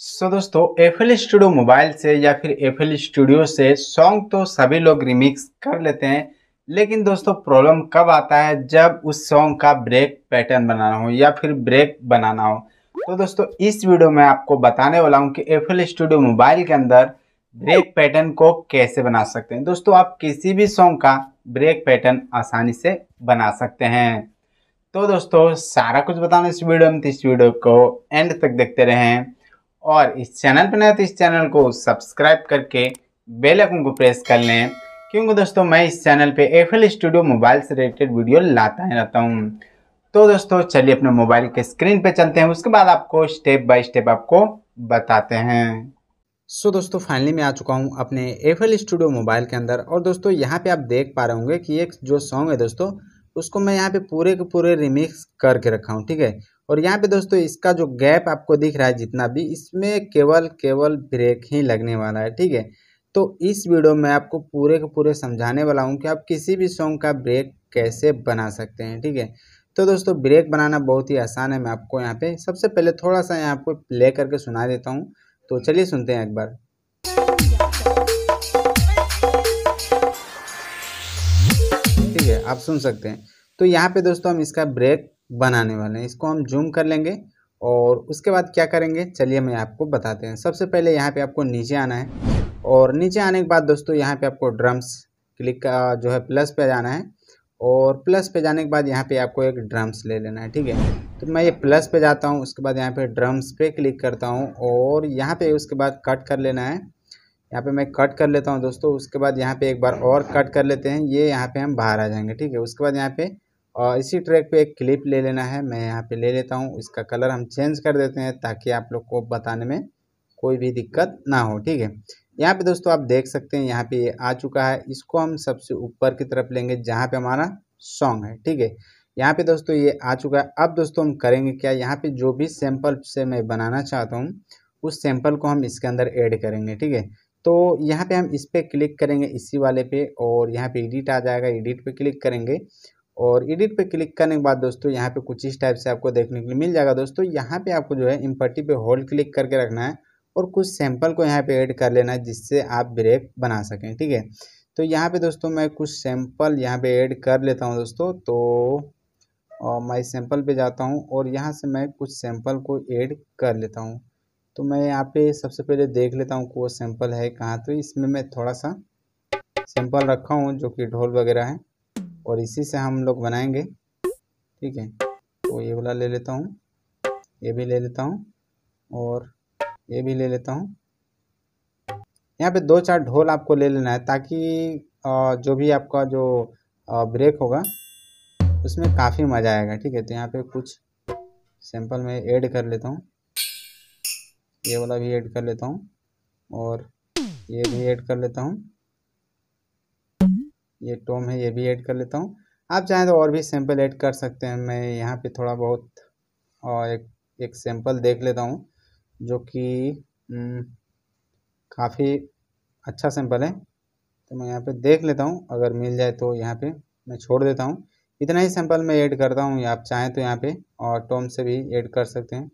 सो so, दोस्तों F L Studio mobile से या फिर एफ एल स्टूडियो से सॉन्ग तो सभी लोग रिमिक्स कर लेते हैं लेकिन दोस्तों प्रॉब्लम कब आता है जब उस सॉन्ग का ब्रेक पैटर्न बनाना हो या फिर ब्रेक बनाना हो तो दोस्तों इस वीडियो में आपको बताने वाला हूँ कि एफ एल स्टूडियो मोबाइल के अंदर ब्रेक पैटर्न को कैसे बना सकते हैं दोस्तों आप किसी भी सॉन्ग का ब्रेक पैटर्न आसानी से बना सकते हैं तो दोस्तों सारा कुछ बताना इस वीडियो में तो इस वीडियो को एंड तक देखते रहें और इस चैनल पर नए तो इस चैनल को सब्सक्राइब करके बेल आइकन को प्रेस कर लें क्योंकि दोस्तों मैं इस चैनल पे एफ स्टूडियो मोबाइल से रिलेटेड वीडियो लाता ही रहता हूँ तो दोस्तों चलिए अपने मोबाइल के स्क्रीन पे चलते हैं उसके बाद आपको स्टेप बाय स्टेप आपको बताते हैं सो so, दोस्तों फाइनली मैं आ चुका हूँ अपने एफ स्टूडियो मोबाइल के अंदर और दोस्तों यहाँ पे आप देख पा रहे होंगे कि एक जो सॉन्ग है दोस्तों उसको मैं यहाँ पे पूरे के पूरे रिमिक्स करके रखा हूँ ठीक है और यहाँ पे दोस्तों इसका जो गैप आपको दिख रहा है जितना भी इसमें केवल केवल ब्रेक ही लगने वाला है ठीक है तो इस वीडियो में आपको पूरे के पूरे समझाने वाला हूँ कि आप किसी भी सॉन्ग का ब्रेक कैसे बना सकते हैं ठीक है तो दोस्तों ब्रेक बनाना बहुत ही आसान है मैं आपको यहाँ पे सबसे पहले थोड़ा सा यहाँ आपको प्ले करके सुना देता हूँ तो चलिए सुनते हैं एक बार ठीक है आप सुन सकते हैं तो यहाँ पे दोस्तों हम इसका ब्रेक बनाने वाले हैं इसको हम जूम कर लेंगे और उसके बाद क्या करेंगे चलिए मैं आपको बताते हैं सबसे पहले यहाँ पे आपको नीचे आना है और नीचे आने के बाद दोस्तों यहाँ पे आपको ड्रम्स क्लिक का जो है प्लस पे जाना है और प्लस पे जाने के बाद यहाँ पे आपको एक ड्रम्स ले लेना है ठीक है तो मैं ये प्लस पे जाता हूँ उसके बाद यहाँ पे ड्रम्स पे क्लिक करता हूँ और यहाँ पे उसके बाद कट कर लेना है यहाँ पे मैं कट कर लेता हूँ दोस्तों उसके बाद यहाँ पे एक बार और कट कर लेते हैं ये यहाँ पे हम बाहर आ जाएंगे ठीक है उसके बाद यहाँ पे और इसी ट्रैक पे एक क्लिप ले लेना है मैं यहाँ पे ले लेता हूँ इसका कलर हम चेंज कर देते हैं ताकि आप लोग को बताने में कोई भी दिक्कत ना हो ठीक है यहाँ पे दोस्तों आप देख सकते हैं यहाँ पे ये आ चुका है इसको हम सबसे ऊपर की तरफ लेंगे जहाँ पे हमारा सॉन्ग है ठीक है यहाँ पे दोस्तों ये आ चुका है अब दोस्तों हम करेंगे क्या यहाँ पे जो भी सैंपल से मैं बनाना चाहता हूँ उस सैंपल को हम इसके अंदर ऐड करेंगे ठीक है तो यहाँ पे हम इस पर क्लिक करेंगे इसी वाले पे और यहाँ पे एडिट आ जाएगा एडिट पे क्लिक करेंगे और एडिट पे क्लिक करने के बाद दोस्तों यहाँ पे कुछ इस टाइप से आपको देखने के लिए मिल जाएगा दोस्तों यहाँ पे आपको जो है इम्पर्टी पे होल्ड क्लिक करके रखना है और कुछ सैंपल को यहाँ पे ऐड कर लेना है जिससे आप ब्रेक बना सकें ठीक है तो यहाँ पे दोस्तों मैं कुछ सैंपल यहाँ पे ऐड कर लेता हूँ दोस्तों तो और मैं सैंपल पर जाता हूँ और यहाँ से मैं कुछ सैंपल को ऐड कर लेता हूँ तो मैं यहाँ पे सबसे पहले देख लेता हूँ कि वो सैंपल है कहाँ तो इसमें मैं थोड़ा सा सैंपल रखा हूँ जो कि ढोल वगैरह है और इसी से हम लोग बनाएंगे ठीक है तो ये वाला ले लेता हूँ ये भी ले लेता हूँ और ये भी ले लेता हूँ यहाँ पे दो चार ढोल आपको ले लेना है ताकि जो भी आपका जो ब्रेक होगा उसमें काफ़ी मज़ा आएगा ठीक है तो यहाँ पे कुछ सैंपल में ऐड कर लेता हूँ ये वाला भी ऐड कर लेता हूँ और ये भी ऐड कर लेता हूँ ये टोम है ये भी ऐड कर लेता हूँ आप चाहें तो और भी सैंपल ऐड कर सकते हैं मैं यहाँ पे थोड़ा बहुत और एक एक सैंपल देख लेता हूँ जो कि काफ़ी अच्छा सैंपल है तो मैं यहाँ पे देख लेता हूँ अगर मिल जाए तो यहाँ पे मैं छोड़ देता हूँ इतना ही सैंपल मैं ऐड करता हूँ आप चाहें तो यहाँ पर और टोम से भी ऐड कर सकते हैं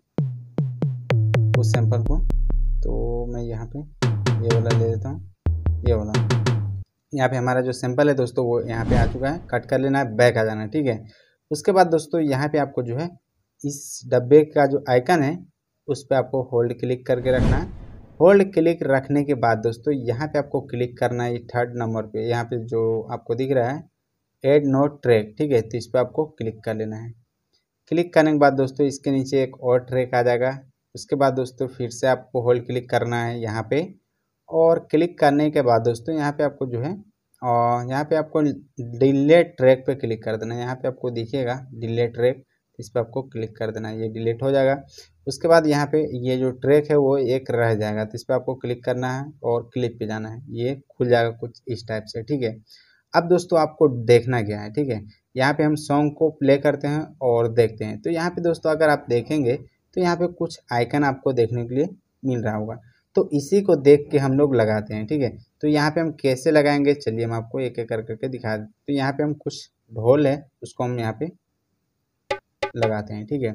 उस सैंपल को तो मैं यहाँ पर ये वाला ले लेता हूँ ये वाला यहाँ पे हमारा जो सैंपल है दोस्तों वो यहाँ पे आ चुका है कट कर लेना है बैक आ जाना है ठीक है उसके बाद दोस्तों यहाँ पे आपको जो है इस डब्बे का जो आइकन है उस पर आपको होल्ड क्लिक करके रखना है होल्ड क्लिक रखने के बाद दोस्तों यहाँ पे आपको क्लिक करना है थर्ड नंबर पे यहाँ पे जो आपको दिख रहा है एड नो ट्रैक ठीक है तो इस पर आपको क्लिक कर लेना है क्लिक करने के बाद दोस्तों इसके नीचे एक और ट्रैक आ जाएगा उसके बाद दोस्तों फिर से आपको होल्ड क्लिक करना है यहाँ पे और क्लिक करने के बाद दोस्तों यहाँ पे आपको जो है और यहाँ पे आपको डिले ट्रैक पे क्लिक कर देना यहाँ पे आपको दिखेगा डिले ट्रैक इस पर आपको क्लिक कर देना है ये डिलीट हो जाएगा उसके बाद यहाँ पे ये जो ट्रैक है वो एक रह जाएगा तो इस पर आपको क्लिक करना है और क्लिक पे जाना है ये खुल जाएगा कुछ इस टाइप से ठीक है अब दोस्तों आपको देखना क्या है ठीक है यहाँ पे हम सॉन्ग को प्ले करते हैं और देखते हैं तो यहाँ पे दोस्तों अगर आप देखेंगे तो यहाँ पे कुछ आइकन आपको देखने के लिए मिल रहा होगा तो इसी को देख के हम लोग लगाते हैं ठीक है तो यहाँ पे हम कैसे लगाएंगे चलिए हम आपको एक एक कर करके दिखा दें तो यहाँ पे हम कुछ ढोल है उसको हम यहाँ पे लगाते हैं ठीक है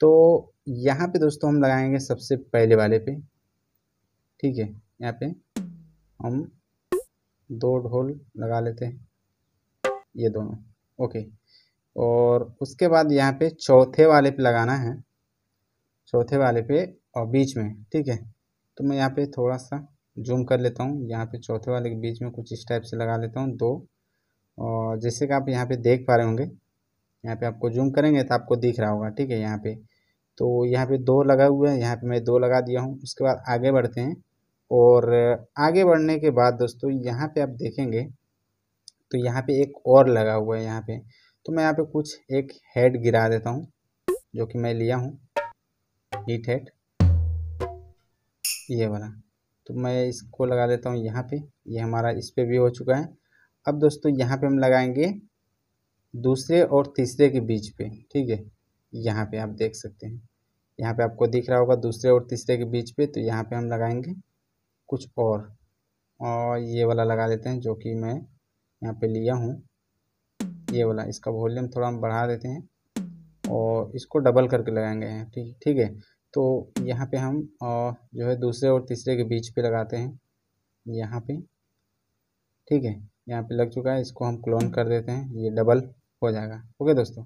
तो यहाँ पे दोस्तों हम लगाएंगे सबसे पहले वाले पे ठीक है यहाँ पे हम दो ढोल लगा लेते हैं ये दोनों ओके और उसके बाद यहाँ पे चौथे वाले पे लगाना है चौथे वाले पे और बीच में ठीक है तो मैं यहाँ पे थोड़ा सा जूम कर लेता हूँ यहाँ पे चौथे वाले के बीच में कुछ इस टाइप से लगा लेता हूँ दो और जैसे कि आप यहाँ पे देख पा रहे होंगे यहाँ पे आपको जूम करेंगे तो आपको दिख रहा होगा ठीक है यहाँ पे तो यहाँ पे दो लगा हुआ है यहाँ पे मैं दो लगा दिया हूँ उसके बाद आगे बढ़ते हैं और आगे बढ़ने के बाद दोस्तों यहाँ पर आप देखेंगे तो यहाँ पर एक और लगा हुआ है यहाँ पर तो मैं यहाँ पर कुछ एक हेड गिरा देता हूँ जो कि मैं लिया हूँ हीट हेड ये वाला तो मैं इसको लगा देता हूँ यहाँ पे ये यह हमारा इस पर भी हो चुका है अब दोस्तों यहाँ पे हम लगाएंगे दूसरे और तीसरे के बीच पे ठीक है यहाँ पे आप देख सकते हैं यहाँ पे आपको दिख रहा होगा दूसरे और तीसरे के बीच पे तो यहाँ पे हम लगाएंगे कुछ और और ये वाला लगा देते हैं जो कि मैं यहाँ पे लिया हूँ ये वाला इसका वॉल्यूम थोड़ा हम बढ़ा देते हैं और इसको डबल करके लगाएंगे ठीक ठीक है तो यहाँ पे हम जो है दूसरे और तीसरे के बीच पे लगाते हैं यहाँ पे ठीक है यहाँ पे लग चुका है इसको हम क्लोन कर देते हैं ये डबल हो जाएगा ओके दोस्तों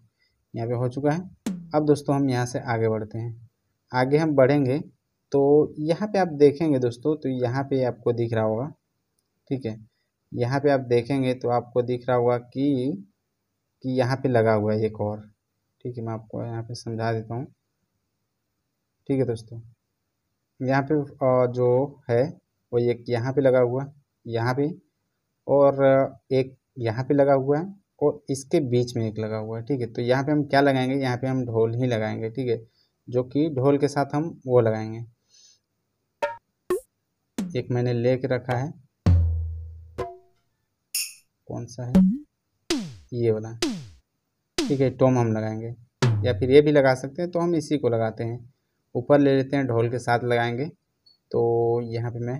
यहाँ पे हो चुका है अब दोस्तों हम यहाँ से आगे बढ़ते हैं आगे हम बढ़ेंगे तो यहाँ पे आप देखेंगे दोस्तों तो यहाँ पे आपको दिख रहा होगा ठीक है यहाँ पे आप देखेंगे तो आपको दिख रहा होगा कि कि यहाँ पे लगा हुआ है एक और ठीक है मैं आपको यहाँ पे समझा देता हूँ ठीक है दोस्तों यहाँ पे जो है वो एक यहाँ पे लगा हुआ यहाँ पे और एक यहाँ पे लगा हुआ है और इसके बीच में एक लगा हुआ है ठीक है तो यहाँ पे हम क्या लगाएंगे यहाँ पे हम ढोल ही लगाएंगे ठीक है जो कि ढोल के साथ हम वो लगाएंगे एक मैंने ले के रखा है कौन सा है ये वाला ठीक है टोम हम लगाएंगे या फिर ये भी लगा सकते हैं तो हम इसी को लगाते हैं ऊपर ले लेते हैं ढोल के साथ लगाएंगे तो यहाँ पे मैं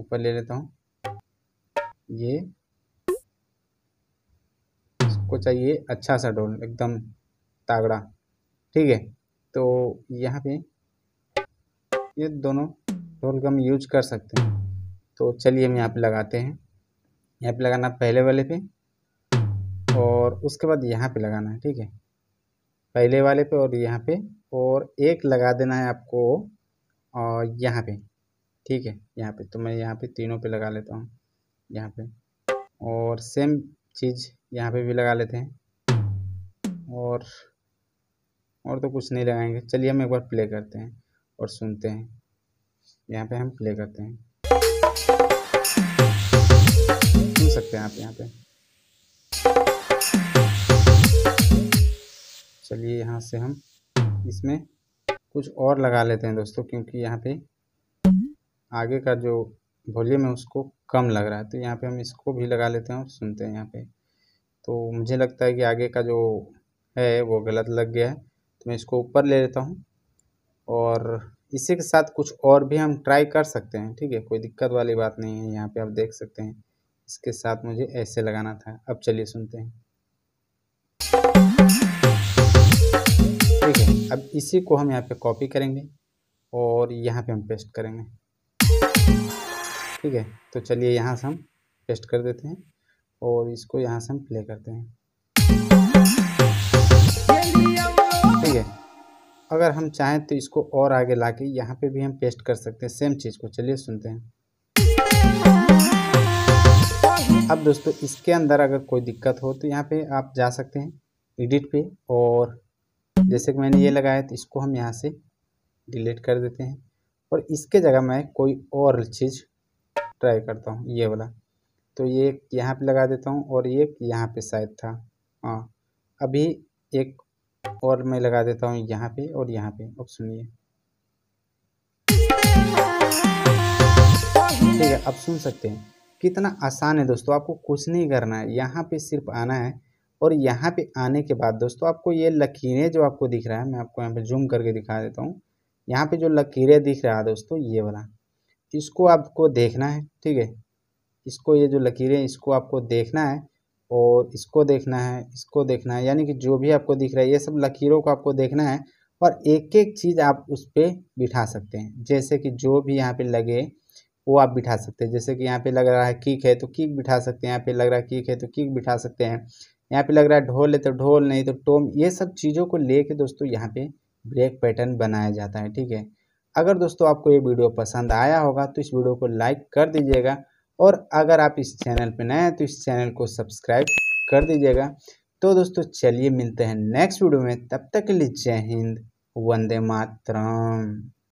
ऊपर ले लेता हूँ ये इसको चाहिए अच्छा सा ढोल एकदम तागड़ा ठीक है तो यहाँ पे ये दोनों ढोल का हम यूज कर सकते हैं तो चलिए हम यहाँ पे लगाते हैं यहाँ पे लगाना पहले वाले पे और उसके बाद यहाँ पे लगाना है ठीक है पहले वाले पे और यहाँ पे और एक लगा देना है आपको और यहाँ पे ठीक है यहाँ पे तो मैं यहाँ पे तीनों पे लगा लेता हूँ यहाँ पे और सेम चीज़ यहाँ पे भी लगा लेते हैं और और तो कुछ नहीं लगाएंगे चलिए हम एक बार प्ले करते हैं और सुनते हैं यहाँ पे हम प्ले करते हैं सुन सकते हैं आप यहाँ पे चलिए यहाँ से हम इसमें कुछ और लगा लेते हैं दोस्तों क्योंकि यहाँ पे आगे का जो वॉल्यूम है उसको कम लग रहा है तो यहाँ पे हम इसको भी लगा लेते हैं और सुनते हैं यहाँ पे तो मुझे लगता है कि आगे का जो है वो गलत लग गया है तो मैं इसको ऊपर ले लेता हूँ और इसी के साथ कुछ और भी हम ट्राई कर सकते हैं ठीक है कोई दिक्कत वाली बात नहीं है यहाँ पर आप देख सकते हैं इसके साथ मुझे ऐसे लगाना था अब चलिए सुनते हैं ठीक है अब इसी को हम यहाँ पे कॉपी करेंगे और यहाँ पे हम पेस्ट करेंगे ठीक है तो चलिए यहाँ से हम पेस्ट कर देते हैं और इसको यहाँ से हम प्ले करते हैं ठीक है अगर हम चाहें तो इसको और आगे ला के यहाँ पर भी हम पेस्ट कर सकते हैं सेम चीज़ को चलिए सुनते हैं अब दोस्तों इसके अंदर अगर कोई दिक्कत हो तो यहाँ पे आप जा सकते हैं एडिट पे और जैसे कि मैंने ये लगाया तो इसको हम यहाँ से डिलीट कर देते हैं और इसके जगह मैं कोई और चीज़ ट्राई करता हूँ ये वाला तो ये एक यहाँ पर लगा देता हूँ और ये यहाँ पे शायद था हाँ अभी एक और मैं लगा देता हूँ यहाँ पे और यहाँ पे अब सुनिए ठीक है अब सुन सकते हैं कितना आसान है दोस्तों आपको कुछ नहीं करना है यहाँ पे सिर्फ आना है और यहाँ पे आने के बाद दोस्तों आपको ये लकीरें जो आपको दिख रहा है मैं आपको यहाँ पे जूम करके दिखा देता हूँ यहाँ पे जो लकीरें दिख रहा है दोस्तों ये वाला इसको आपको देखना है ठीक है इसको ये जो लकीरें इसको आपको देखना है और इसको देखना है इसको देखना है यानी कि जो भी आपको दिख रहा है ये सब लकीरों को आपको देखना है और एक एक चीज़ आप उस पर बिठा सकते हैं जैसे कि जो भी यहाँ पे लगे वो आप बिठा सकते हैं जैसे कि यहाँ पे लग रहा है किक है तो किक बिठा सकते हैं यहाँ पे लग रहा है किक है तो किक बिठा सकते हैं यहाँ पे लग रहा है ढोल है तो ढोल नहीं तो टोम ये सब चीज़ों को लेके दोस्तों यहाँ पे ब्रेक पैटर्न बनाया जाता है ठीक है अगर दोस्तों आपको ये वीडियो पसंद आया होगा तो इस वीडियो को लाइक कर दीजिएगा और अगर आप इस चैनल पर नए हैं तो इस चैनल को सब्सक्राइब कर दीजिएगा तो दोस्तों चलिए मिलते हैं नेक्स्ट वीडियो में तब तक के लिए जय हिंद वंदे मातरम